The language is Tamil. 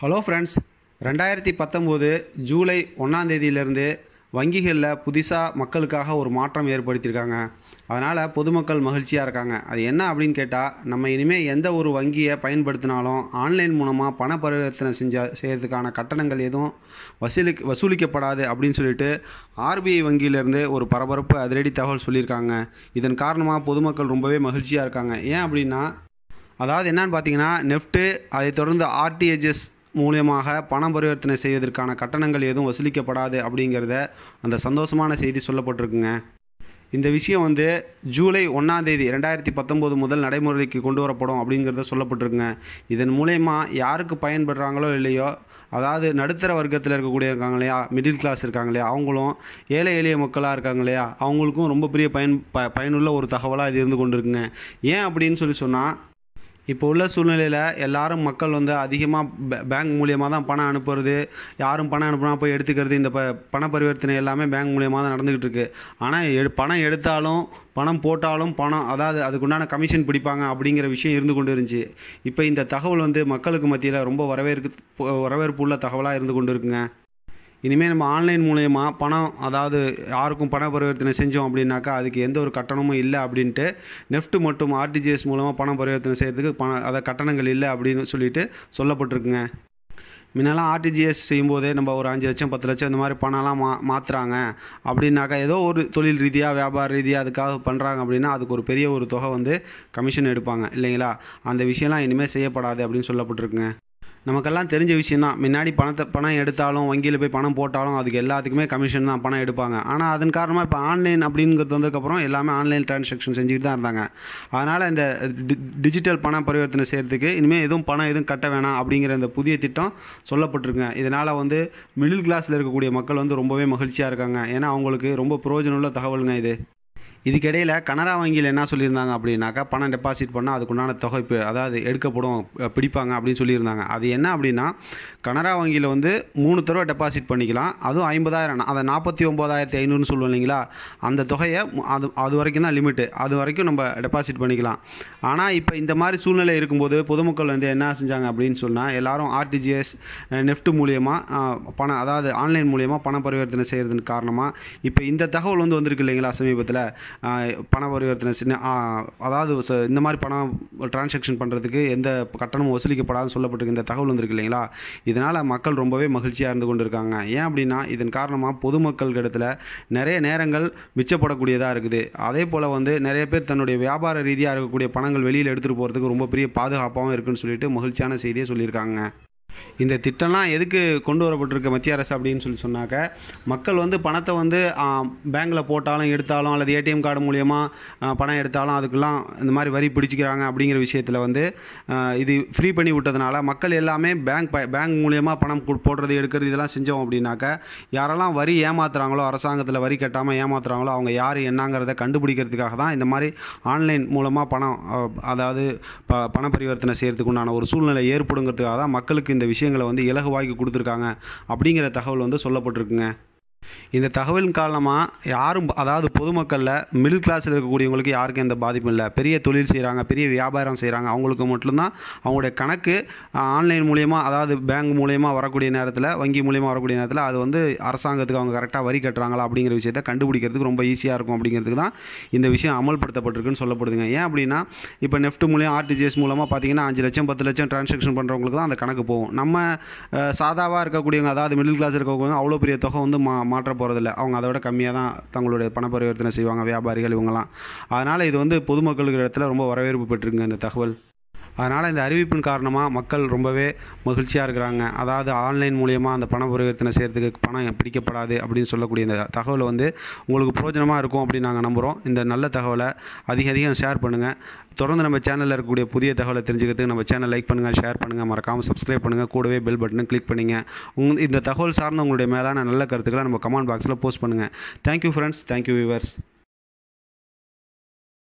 ஹலோ ஃப்ரெண்ட்ஸ் ரெண்டாயிரத்தி பத்தொம்போது ஜூலை ஒன்றாந்தேதியிலேருந்து வங்கிகளில் புதுசாக மக்களுக்காக ஒரு மாற்றம் ஏற்படுத்தியிருக்காங்க அதனால் பொதுமக்கள் மகிழ்ச்சியாக இருக்காங்க அது என்ன அப்படின்னு கேட்டால் நம்ம இனிமேல் எந்த ஒரு வங்கியை பயன்படுத்தினாலும் ஆன்லைன் மூலமாக பண பரிவர்த்தனை செஞ்ச செய்கிறதுக்கான கட்டணங்கள் எதுவும் வசூலி வசூலிக்கப்படாது அப்படின்னு சொல்லிட்டு ஆர்பிஐ வங்கியிலேருந்து ஒரு பரபரப்பு அதிரடி தகவல் சொல்லியிருக்காங்க இதன் காரணமாக பொதுமக்கள் ரொம்பவே மகிழ்ச்சியாக இருக்காங்க ஏன் அப்படின்னா அதாவது என்னன்னு பார்த்தீங்கன்னா நெஃப்ட்டு அதை தொடர்ந்து ஆர்டிஹெச்எஸ் மூலியமாக பணம் பரிவர்த்தனை செய்வதற்கான கட்டணங்கள் எதுவும் வசூலிக்கப்படாது அப்படிங்கிறத அந்த சந்தோஷமான செய்தி சொல்லப்பட்டிருக்குங்க இந்த விஷயம் வந்து ஜூலை ஒன்றாம் தேதி ரெண்டாயிரத்தி பத்தொம்போது முதல் நடைமுறைக்கு கொண்டு வரப்படும் அப்படிங்கிறத சொல்லப்பட்டிருக்குங்க இதன் மூலயமா யாருக்கு பயன்படுறாங்களோ இல்லையோ அதாவது நடுத்தர வர்க்கத்தில் இருக்கக்கூடிய இருக்காங்க இல்லையா மிடில் கிளாஸ் இருக்காங்க இல்லையா அவங்களும் ஏழை எளிய மக்களாக இருக்காங்க இல்லையா அவங்களுக்கும் ரொம்ப பெரிய பயன் ப பயனுள்ள ஒரு தகவலாக இது இருந்து கொண்டிருக்குங்க ஏன் அப்படின்னு சொல்லி சொன்னால் இப்போ உள்ள சூழ்நிலையில் எல்லாரும் மக்கள் வந்து அதிகமாக பேங்க் மூலியமாக தான் பணம் அனுப்புறது யாரும் பணம் அனுப்புனா போய் எடுத்துக்கிறது இந்த ப பண பரிவர்த்தனை எல்லாமே பேங்க் மூலியமாக தான் நடந்துக்கிட்டு இருக்குது ஆனால் எடு பணம் எடுத்தாலும் பணம் போட்டாலும் பணம் அதாவது அதுக்குண்டான கமிஷன் பிடிப்பாங்க அப்படிங்கிற விஷயம் இருந்து கொண்டு இருந்துச்சு இப்போ இந்த தகவல் வந்து மக்களுக்கு மத்தியில் ரொம்ப வரவேற்கு வரவேற்பு உள்ள தகவலாக இருந்து கொண்டு இருக்குங்க இனிமேல் நம்ம ஆன்லைன் மூலயமா பணம் அதாவது யாருக்கும் பண பரிவர்த்தனை செஞ்சோம் அப்படின்னாக்கா அதுக்கு எந்த ஒரு கட்டணமும் இல்லை அப்படின்ட்டு நெஃப்ட் மற்றும் ஆர்டிஜிஎஸ் மூலமாக பண பரிவர்த்தனை செய்கிறதுக்கு பணம் அதை கட்டணங்கள் இல்லை அப்படின்னு சொல்லிட்டு சொல்லப்பட்டிருக்குங்க முன்னெல்லாம் ஆர்டிஜிஎஸ் செய்யும்போதே நம்ம ஒரு அஞ்சு லட்சம் பத்து லட்சம் இந்த மாதிரி பணம்லாம் மா மாற்றுறாங்க அப்படின்னாக்கா ஏதோ ஒரு தொழில் ரீதியாக வியாபார ரீதியாக அதுக்காக பண்ணுறாங்க அப்படின்னா அதுக்கு ஒரு பெரிய ஒரு தொகை வந்து கமிஷன் எடுப்பாங்க இல்லைங்களா அந்த விஷயம்லாம் இனிமேல் செய்யப்படாது அப்படின்னு சொல்லப்பட்டிருக்குங்க நமக்கெல்லாம் தெரிஞ்ச விஷயம் தான் முன்னாடி பணத்தை பணம் எடுத்தாலும் வங்கியில் போய் பணம் போட்டாலும் அதுக்கு எல்லாத்துக்குமே கமிஷன் தான் பணம் எடுப்பாங்க ஆனால் அதன் காரணமாக இப்போ ஆன்லைன் அப்படிங்கிறது வந்ததுக்கப்புறம் எல்லாமே ஆன்லைன் டிரான்சாக்ஷன் செஞ்சுட்டு தான் இருந்தாங்க அதனால் இந்த டிஜிட்டல் பண பரிவர்த்தனை செய்கிறதுக்கு இனிமேல் எதுவும் பணம் எதுவும் கட்ட வேணாம் அப்படிங்கிற இந்த புதிய திட்டம் சொல்லப்பட்டிருக்குங்க இதனால் வந்து மிடில் கிளாஸில் இருக்கக்கூடிய மக்கள் வந்து ரொம்பவே மகிழ்ச்சியாக இருக்காங்க ஏன்னா அவங்களுக்கு ரொம்ப உள்ள தகவலுங்க இது இதுக்கிடையில் கனரா வங்கியில் என்ன சொல்லியிருந்தாங்க அப்படின்னாக்கா பணம் டெபாசிட் பண்ணால் அதுக்குண்டான தொகை அதாவது எடுக்கப்படும் பிடிப்பாங்க அப்படின்னு சொல்லியிருந்தாங்க அது என்ன அப்படின்னா கனரா வங்கியில் வந்து மூணு தடவை டெபாசிட் பண்ணிக்கலாம் அதுவும் ஐம்பதாயிரம் அதை நாற்பத்தி ஒம்பதாயிரத்தி ஐநூறுன்னு சொல்லுவோம் இல்லைங்களா அந்த தொகையை அது அது வரைக்கும் தான் லிமிட்டு அது வரைக்கும் நம்ம டெபாசிட் பண்ணிக்கலாம் ஆனால் இப்போ இந்த மாதிரி சூழ்நிலை இருக்கும்போது பொதுமக்கள் வந்து என்ன செஞ்சாங்க அப்படின்னு சொன்னால் எல்லாரும் ஆர்டிஜிஎஸ் நெஃப்ட் மூலியமாக பணம் அதாவது ஆன்லைன் மூலியமாக பண பரிவர்த்தனை செய்கிறதுன்னு காரணமாக இப்போ இந்த தகவல் வந்து வந்திருக்கு இல்லைங்களா சமீபத்தில் பண பரிவர்த்தனை சின்ன அதாவது இந்த மாதிரி பணம் டிரான்சாக்ஷன் பண்ணுறதுக்கு எந்த கட்டணமும் வசூலிக்கப்படாதுன்னு சொல்லப்பட்டிருக்கு இந்த தகவல் வந்திருக்கு இல்லைங்களா இதனால் மக்கள் ரொம்பவே மகிழ்ச்சியாக இருந்து கொண்டு ஏன் அப்படின்னா இதன் காரணமாக பொதுமக்கள் இடத்துல நிறைய நேரங்கள் மிச்சப்படக்கூடியதாக இருக்குது அதே போல் வந்து நிறைய பேர் தன்னுடைய வியாபார ரீதியாக இருக்கக்கூடிய பணங்கள் வெளியில் எடுத்துகிட்டு போகிறதுக்கு ரொம்ப பெரிய பாதுகாப்பாகவும் இருக்குதுன்னு சொல்லிட்டு மகிழ்ச்சியான செய்தியை சொல்லியிருக்காங்க இந்த திட்டம்லாம் எதுக்கு கொண்டு வரப்பட்டிருக்க மத்திய அரசு அப்படின்னு சொல்லி சொன்னாக்க மக்கள் வந்து பணத்தை வந்து பேங்க்கில் போட்டாலும் எடுத்தாலும் அல்லது ஏடிஎம் கார்டு மூலயமா பணம் எடுத்தாலும் அதுக்கெல்லாம் இந்த மாதிரி வரி பிடிச்சிக்கிறாங்க அப்படிங்கிற விஷயத்தில் வந்து இது ஃப்ரீ பண்ணி விட்டதுனால மக்கள் எல்லாமே பேங்க் பேங்க் மூலயமா பணம் போடுறது எடுக்கிறது இதெல்லாம் செஞ்சோம் அப்படின்னாக்க யாரெல்லாம் வரி ஏமாத்துறாங்களோ அரசாங்கத்தில் வரி கட்டாமல் ஏமாத்துறாங்களோ அவங்க யார் என்னங்கிறத கண்டுபிடிக்கிறதுக்காக தான் இந்த மாதிரி ஆன்லைன் மூலமாக பணம் அதாவது ப பண பரிவர்த்தனை செய்கிறதுக்கு உண்டான ஒரு சூழ்நிலை ஏற்படுங்கிறதுக்காக தான் மக்களுக்கு இந்த விஷயங்களை வந்து இலகுவாக்கி கொடுத்துருக்காங்க அப்படிங்கிற தகவல் வந்து சொல்லப்பட்டிருக்குங்க இந்த தகவலின் காரணமாக யாரும் அதாவது பொதுமக்களில் மிடில் கிளாஸில் இருக்கக்கூடியவங்களுக்கு யாருக்கும் எந்த பாதிப்பும் இல்லை பெரிய தொழில் செய்கிறாங்க பெரிய வியாபாரம் செய்கிறாங்க அவங்களுக்கு மட்டும்தான் அவங்களுடைய கணக்கு ஆன்லைன் மூலியமாக அதாவது பேங்க் மூலியமாக வரக்கூடிய நேரத்தில் வங்கி மூலியமாக வரக்கூடிய நேரத்தில் அது வந்து அரசாங்கத்துக்கு அவங்க கரெக்டாக வரி கட்டுறாங்களா அப்படிங்கிற விஷயத்தை கண்டுபிடிக்கிறதுக்கு ரொம்ப ஈஸியாக இருக்கும் அப்படிங்கிறதுக்கு தான் இந்த விஷயம் அமல்படுத்தப்பட்டிருக்குன்னு சொல்லப்படுதுங்க ஏன் அப்படின்னா இப்போ நெஃப்ட் மூலியம் ஆர்டிஜிஎஸ் மூலமாக பார்த்தீங்கன்னா அஞ்சு லட்சம் பத்து லட்சம் ட்ரான்சாக்ஷன் பண்ணுறவங்களுக்கு தான் அந்த கணக்கு போகும் நம்ம சாதாவாக இருக்கக்கூடியவங்க அதாவது மிடில் கிளாஸ் இருக்கக்கூடியவங்க அவ்வளோ பெரிய தொகை வந்து மா மாற்ற மாற்ற போகிறதில்ல அவங்க அதை விட கம்மியாக தான் தங்களுடைய பண பரிவர்த்தனை செய்வாங்க வியாபாரிகள் இவங்கெல்லாம் அதனால் இது வந்து பொதுமக்களுக்கு இடத்துல ரொம்ப வரவேற்பு பெற்றிருங்க இந்த தகவல் அதனால் இந்த அறிவிப்பின் காரணமாக மக்கள் ரொம்பவே மகிழ்ச்சியாக இருக்கிறாங்க அதாவது ஆன்லைன் மூலியமாக அந்த பண பரிவர்த்தனை செய்கிறதுக்கு பணம் பிடிக்கப்படாது அப்படின்னு சொல்லக்கூடிய இந்த தகவலை வந்து உங்களுக்கு பிரோஜனமாக இருக்கும் அப்படின்னு நாங்கள் நம்புகிறோம் இந்த நல்ல தகவலை அதிக அதிகம் ஷேர் பண்ணுங்கள் தொடர்ந்து நம்ம சேனலில் இருக்கக்கூடிய புதிய தகவலை தெரிஞ்சுக்கிறதுக்கு நம்ம சேனல் லைக் பண்ணுங்கள் ஷேர் பண்ணுங்கள் மறக்காமல் சப்ஸ்கிரைப் பண்ணுங்கள் கூடவே பெல் பட்டனை கிளிக் பண்ணுங்கள் உங் இந்த தகவல் சார்ந்த உங்களுடைய மேலான நல்ல கருத்துக்களை நம்ம கமெண்ட் பாக்ஸில் போஸ்ட் பண்ணுங்கள் தேங்க்யூ ஃப்ரெண்ட்ஸ் தேங்க்யூ வியூவர்ஸ்